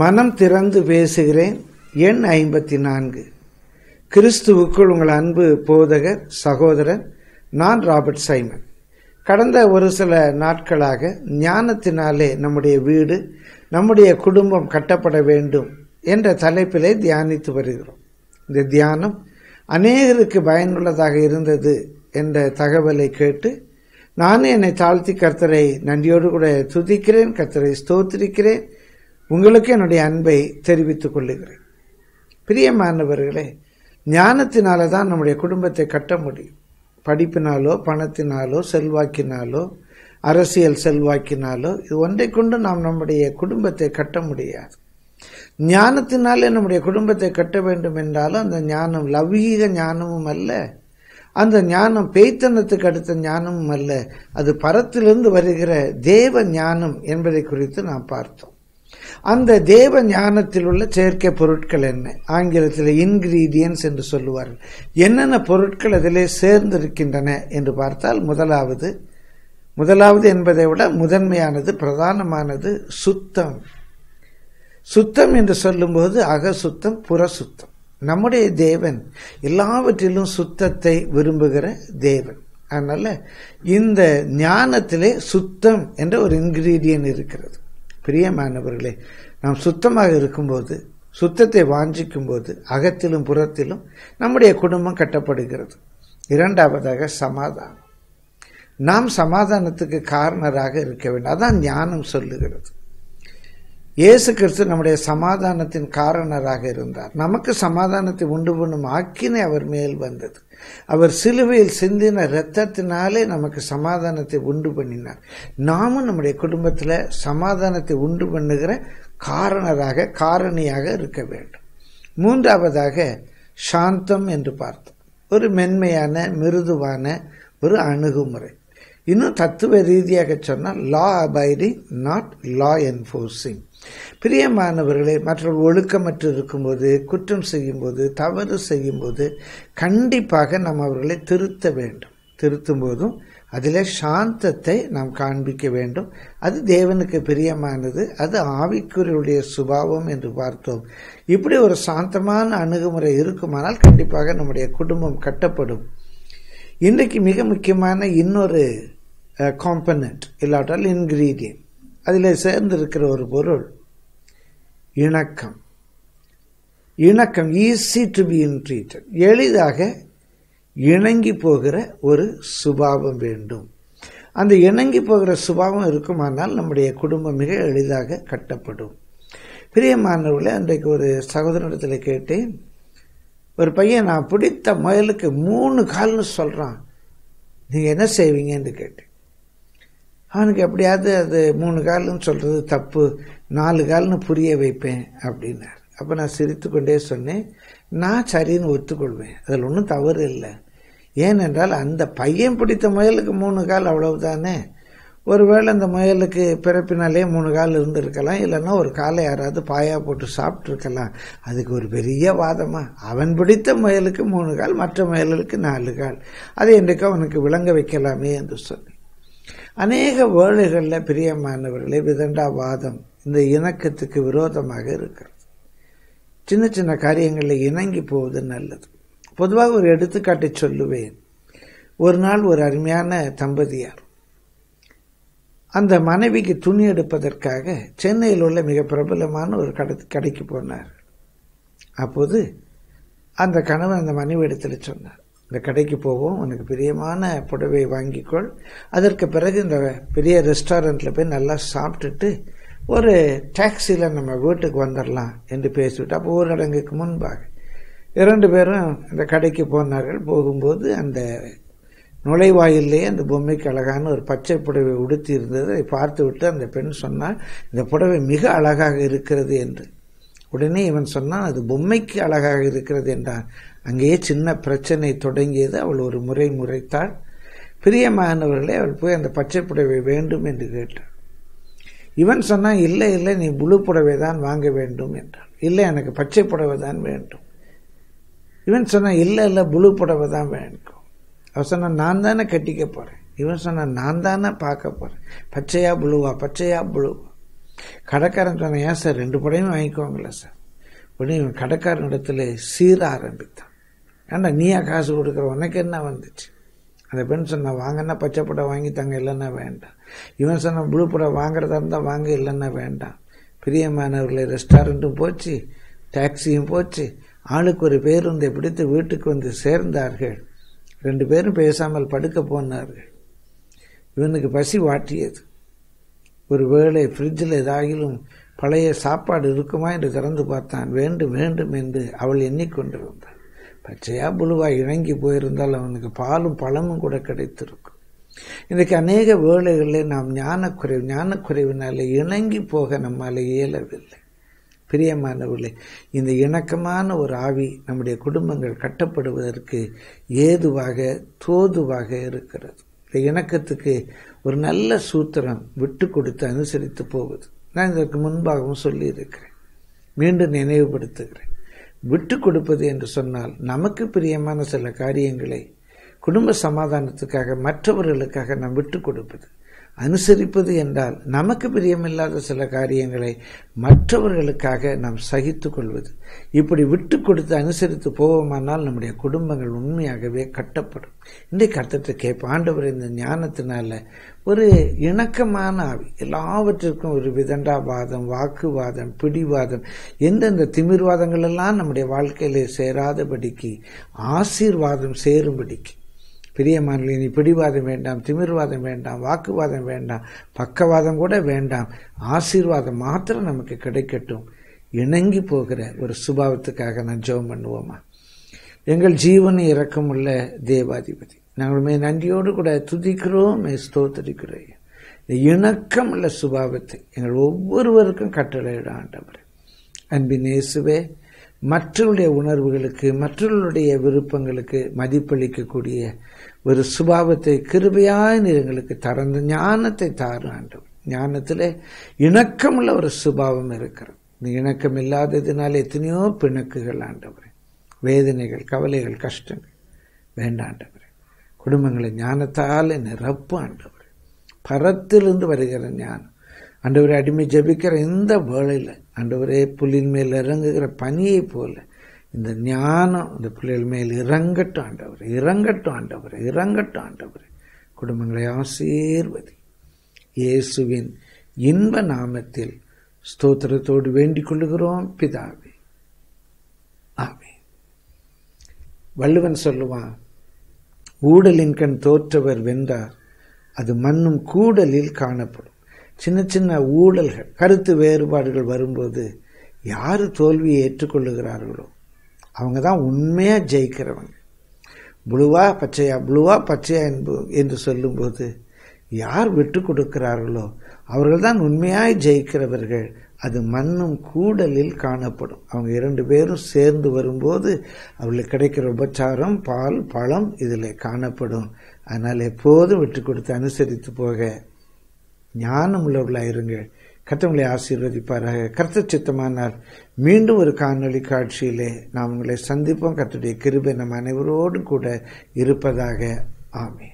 மனம் திறந்து பேசுகிறேன் எண் ஐம்பத்தி நான்கு கிறிஸ்துவுக்குள் உங்கள் அன்பு போதகர் சகோதரர் நான் ராபர்ட் சைமன் கடந்த ஒரு சில நாட்களாக ஞானத்தினாலே நம்முடைய வீடு நம்முடைய குடும்பம் கட்டப்பட வேண்டும் என்ற தலைப்பிலே தியானித்து வருகிறோம் இந்த தியானம் அநேகருக்கு பயனுள்ளதாக இருந்தது என்ற தகவலை கேட்டு நான் என்னை தாழ்த்தி கர்த்தரை நன்றியோடு கூட துதிக்கிறேன் கர்த்தரை ஸ்தோத்திரிக்கிறேன் உங்களுக்கு என்னுடைய அன்பை தெரிவித்துக் கொள்ளுகிறேன் பிரியமானவர்களே ஞானத்தினால தான் நம்முடைய குடும்பத்தை கட்ட முடியும் படிப்பினாலோ பணத்தினாலோ செல்வாக்கினாலோ அரசியல் செல்வாக்கினாலோ இது ஒன்றை கொண்டு நாம் நம்முடைய குடும்பத்தை கட்ட முடியாது ஞானத்தினாலே நம்முடைய குடும்பத்தை கட்ட வேண்டும் என்றாலும் அந்த ஞானம் லௌகீக ஞானமும் அல்ல அந்த ஞானம் பேய்த்தனத்துக்கு அடுத்த ஞானமும் அல்ல அது பரத்திலிருந்து வருகிற தேவ ஞானம் என்பதை குறித்து நாம் பார்த்தோம் அந்த தேவ ஞானத்தில் உள்ள செயற்கை பொருட்கள் என்ன ஆங்கிலத்தில் இன்கிரீடியன்ஸ் என்று சொல்லுவார்கள் என்னென்ன பொருட்கள் அதிலே சேர்ந்திருக்கின்றன என்று பார்த்தால் முதலாவது முதலாவது என்பதை விட முதன்மையானது பிரதானமானது சுத்தம் சுத்தம் என்று சொல்லும்போது அக சுத்தம் புற சுத்தம் நம்முடைய தேவன் எல்லாவற்றிலும் சுத்தத்தை விரும்புகிற தேவன் அதனால இந்த ஞானத்திலே சுத்தம் என்ற ஒரு இன்கிரீடியன் இருக்கிறது பிரியமானவர்களே நாம் சுத்தமாக இருக்கும்போது சுத்தத்தை வாஞ்சிக்கும் போது அகத்திலும் புறத்திலும் நம்முடைய குடும்பம் கட்டப்படுகிறது இரண்டாவதாக சமாதானம் நாம் சமாதானத்துக்கு காரணராக இருக்க வேண்டும் அதான் ஞானம் சொல்லுகிறது இயேசு கிறிஸ்து நம்முடைய சமாதானத்தின் காரணராக இருந்தார் நமக்கு சமாதானத்தை உண்டு பண்ணும் ஆக்கினை அவர் மேல் வந்தது அவர் சிலுவையில் சிந்தின இரத்தத்தினாலே நமக்கு சமாதானத்தை உண்டு பண்ணினார் நாமும் நம்முடைய குடும்பத்தில் சமாதானத்தை உண்டு பண்ணுகிற காரணராக காரணியாக இருக்க வேண்டும் மூன்றாவதாக சாந்தம் என்று பார்த்தோம் ஒரு மென்மையான மிருதுவான ஒரு அணுகுமுறை இன்னும் தத்துவ ரீதியாக சொன்னால் law abiding not law enforcing பிரியமானவர்களே மற்றவர் ஒழுக்கமற்று இருக்கும்போது குற்றம் செய்யும்போது தவறு செய்யும்போது கண்டிப்பாக நாம் அவர்களை திருத்த வேண்டும் திருத்தும் போதும் அதில் சாந்தத்தை நாம் காண்பிக்க வேண்டும் அது தேவனுக்கு பிரியமானது அது ஆவிக்குரியருடைய சுபாவம் என்று பார்த்தோம் இப்படி ஒரு சாந்தமான அணுகுமுறை இருக்குமானால் கண்டிப்பாக நம்முடைய குடும்பம் கட்டப்படும் இன்றைக்கு மிக முக்கியமான இன்னொரு காம்பனண்ட் இல்லாட்டால் இன்கிரீடியன்ட் அதில் சேர்ந்திருக்கிற ஒரு பொருள் இணக்கம் இணக்கம் ஈஸி டு பி இன்ட்ரீட்டட் எளிதாக இணங்கி போகிற ஒரு சுபாவம் வேண்டும் அந்த இணங்கி போகிற சுபாவம் இருக்குமானால் நம்முடைய குடும்பம் மிக எளிதாக கட்டப்படும் பிரியமானவர்களை அன்றைக்கு ஒரு சகோதரத்தில் கேட்டேன் ஒரு பையன் நான் பிடித்த முயலுக்கு மூணு கால்னு சொல்கிறான் நீங்கள் என்ன செய்வீங்கன்னு கேட்டேன் அவனுக்கு எப்படியாவது அது மூணு கால்னு சொல்கிறது தப்பு நாலு கால்னு புரிய வைப்பேன் அப்படின்னார் அப்போ நான் சிரித்து கொண்டே சொன்னேன் நான் சரின்னு ஒத்துக்கொள்வேன் அதில் ஒன்றும் தவறு இல்லை ஏனென்றால் அந்த பையன் பிடித்த முயலுக்கு மூணு கால் அவ்வளவு தானே ஒருவேளை அந்த முயலுக்கு பிறப்பினாலே மூணு கால் இருந்திருக்கலாம் இல்லைன்னா ஒரு காலை யாராவது பாயா போட்டு சாப்பிட்ருக்கலாம் அதுக்கு ஒரு பெரிய வாதமாக அவன் பிடித்த முயலுக்கு மூணு கால் மற்ற முயலுக்கு நாலு கால் அதை என்றைக்கு அவனுக்கு விளங்க வைக்கலாமே என்று சொன்னேன் அநேக வேளைகளில் பிரியமானவர்களே விதண்டாவாதம் இந்த இணக்கத்துக்கு விரோதமாக இருக்கிறது சின்ன சின்ன காரியங்களில் இணங்கி போவது நல்லது பொதுவாக ஒரு எடுத்துக்காட்டை சொல்லுவேன் ஒரு நாள் ஒரு அருமையான தம்பதியார் அந்த மனைவிக்கு துணி எடுப்பதற்காக சென்னையில் உள்ள மிக பிரபலமான ஒரு கடை கடைக்கு போனார் அப்போது அந்த கணவன் அந்த மனைவி இடத்துல சொன்னார் இந்த கடைக்கு போவோம் உனக்கு பிரியமான புடவை வாங்கிக்கொள் அதற்கு பிறகு இந்த பெரிய ரெஸ்டாரண்ட்டில் போய் நல்லா சாப்பிட்டுட்டு ஒரு டாக்ஸியில் நம்ம வீட்டுக்கு வந்துடலாம் என்று பேசிவிட்டு அப்போ ஊரடங்குக்கு முன்பாக இரண்டு பேரும் இந்த கடைக்கு போனார்கள் போகும்போது அந்த நுழைவாயிலே அந்த பொம்மைக்கு அழகான ஒரு பச்சை புடவை உடுத்தி இருந்தது அதை பார்த்து விட்டு அந்த பெண் சொன்னால் இந்த புடவை மிக அழகாக இருக்கிறது என்று உடனே இவன் சொன்னான் அது பொம்மைக்கு அழகாக இருக்கிறது என்றான் அங்கேயே சின்ன பிரச்சனை தொடங்கியது அவள் ஒரு முறை முறைத்தாள் பிரியமானவர்களே அவள் போய் அந்த பச்சை புடவை வேண்டும் என்று கேட்டார் இவன் சொன்னான் இல்லை இல்லை நீ புழு புடவை தான் வாங்க வேண்டும் என்றான் இல்லை எனக்கு பச்சை புடவை தான் வேண்டும் இவன் சொன்னான் இல்லை இல்லை புழு புடவை தான் வேண்டும் அவன் சொன்னான் நான் தானே கட்டிக்க போகிறேன் இவன் சொன்னான் நான் தானே பார்க்க போகிறேன் பச்சையா புழுவா பச்சையா புழுவா கடைக்காரன் சொன்னேன் ஏன் சார் ரெண்டு படையும் வாங்கிக்குவாங்களே சார் உடனே இவன் கடைக்காரன் இடத்துல சீர ஆரம்பித்தான் ஏண்டா நீயா காசு கொடுக்குற உனக்கு என்ன வந்துச்சு அந்த பெண் சொன்ன வாங்கன்னா பச்சை படம் வாங்கி தாங்க இல்லைன்னா வேண்டாம் இவன் சொன்ன ப்ளூ படம் வாங்குறதா இருந்தால் வாங்க இல்லைன்னா வேண்டாம் பிரியமானவர்களை ரெஸ்டாரண்ட்டும் போச்சு டாக்ஸியும் போச்சு ஆளுக்கு ஒரு பேருந்தை பிடித்து வீட்டுக்கு வந்து சேர்ந்தார்கள் ரெண்டு பேரும் பேசாமல் படுக்க போனார்கள் இவனுக்கு பசி வாட்டியது ஒருவேளை ஃப்ரிட்ஜில் ஏதாகிலும் பழைய சாப்பாடு இருக்குமா என்று திறந்து பார்த்தான் வேண்டும் வேண்டும் என்று அவள் எண்ணிக்கொண்டிருந்தாள் பச்சையாக புழுவா இணங்கி போயிருந்தால் அவனுக்கு பாலும் பழமும் கூட கிடைத்திருக்கும் இன்றைக்கு அநேக வேளைகளில் நாம் ஞானக்குறைவு ஞானக்குறைவினால இணங்கி போக நம்மால் இயலவில்லை பிரியமானவில்லை இந்த இணக்கமான ஒரு ஆவி நம்முடைய குடும்பங்கள் கட்டப்படுவதற்கு ஏதுவாக தோதுவாக இருக்கிறது இந்த இணக்கத்துக்கு ஒரு நல்ல சூத்திரம் விட்டு கொடுத்து அனுசரித்து போகுது நான் இதற்கு முன்பாகவும் சொல்லியிருக்கிறேன் மீண்டும் நினைவுபடுத்துகிறேன் விட்டு கொடுப்பது என்று சொன்னால் நமக்கு பிரியமான சில காரியங்களை குடும்ப சமாதானத்துக்காக மற்றவர்களுக்காக நாம் விட்டு கொடுப்பது அனுசரிப்பது என்றால் நமக்கு பிரியமில்லாத சில காரியங்களை மற்றவர்களுக்காக நாம் சகித்து கொள்வது இப்படி விட்டு கொடுத்து அனுசரித்து போவோமானால் நம்முடைய குடும்பங்கள் உண்மையாகவே கட்டப்படும் இன்றைக்கு கருத்தத்தை கேட்ப ஆண்டவர் இந்த ஞானத்தினால ஒரு இணக்கமான ஆவி எல்லாவற்றிற்கும் ஒரு விதண்டாவாதம் வாக்குவாதம் பிடிவாதம் எந்தெந்த திமிர்வாதங்கள் எல்லாம் நம்முடைய வாழ்க்கையிலே சேராதபடிக்கு ஆசீர்வாதம் சேரும்படிக்கு பிரியமானே நீ பிடிவாதம் வேண்டாம் திமிர்வாதம் வேண்டாம் வாக்குவாதம் வேண்டாம் பக்கவாதம் கூட வேண்டாம் ஆசீர்வாதம் மாத்திரம் நமக்கு கிடைக்கட்டும் இணங்கி போகிற ஒரு சுபாவத்துக்காக நான் ஜெபம் பண்ணுவோமா எங்கள் ஜீவன் இறக்கமுள்ள தேவாதிபதி நாங்களுமே நன்றியோடு கூட துதிக்கிறோம் ஸ்தோத்தரிக்கிறோம் இணக்கம் உள்ள சுபாவத்தை எங்கள் ஒவ்வொருவருக்கும் கட்டளையிட ஆண்டவர் அன்பின் இயேசுவே மற்றவருடைய உணர்வுகளுக்கு மற்றவர்களுடைய விருப்பங்களுக்கு மதிப்பளிக்கக்கூடிய ஒரு சுபாவத்தை கிருபையாய் எங்களுக்கு தரந்த ஞானத்தை தாராண்டு ஞானத்தில் இணக்கமுள்ள ஒரு சுபாவம் இருக்கிறது இந்த இணக்கம் இல்லாததுனால எத்தனையோ பிணக்குகள் ஆண்டவர் வேதனைகள் கவலைகள் கஷ்டங்கள் வேண்டாண்டவர் குடும்பங்களை ஞானத்தால் நிரப்பு ஆண்டவர் பரத்திலிருந்து வருகிற ஞானம் அண்டவரே அடிமை ஜபிக்கிற இந்த வேலையில் அண்டவரே புள்ளின் மேல் இறங்குகிற பணியை போல இந்த ஞானம் இந்த பிள்ளைகள் மேல் இறங்கட்டும் ஆண்டவர் இறங்கட்டும் ஆண்டவர் இறங்கட்டும் ஆண்டவர் குடும்பங்களை ஆசீர்வதி இயேசுவின் இன்ப நாமத்தில் ஸ்தோத்திரத்தோடு வேண்டிக் கொள்ளுகிறோம் பிதாவே ஆமே வள்ளுவன் சொல்லுவான் ஊடலின் கண் தோற்றவர் வென்றார் அது மண்ணும் கூடலில் காணப்படும் சின்ன சின்ன ஊழல்கள் கருத்து வேறுபாடுகள் வரும்போது யார் தோல்வியை ஏற்றுக்கொள்ளுகிறார்களோ அவங்க தான் உண்மையாக ஜெயிக்கிறவங்க புழுவா பச்சையா புளுவா பச்சையா என்பது என்று சொல்லும்போது யார் விட்டு கொடுக்கிறார்களோ அவர்கள் தான் உண்மையாய் ஜெயிக்கிறவர்கள் அது மண்ணும் கூடலில் காணப்படும் அவங்க இரண்டு பேரும் சேர்ந்து வரும்போது அவர்களுக்கு கிடைக்கிற உபச்சாரம் பால் பழம் இதில் காணப்படும் அதனால் எப்போதும் விட்டு கொடுத்து அனுசரித்து போக ஞானம் உள்ளவர்களாக இருங்கள் கத்தவங்களை ஆசீர்வதிப்பாராக கர்த்த சித்தமானார் மீண்டும் ஒரு காணொளி காட்சியிலே நாம் உங்களை சந்திப்போம் கத்துடைய கிருபை நம் அனைவரோடும் கூட இருப்பதாக ஆமே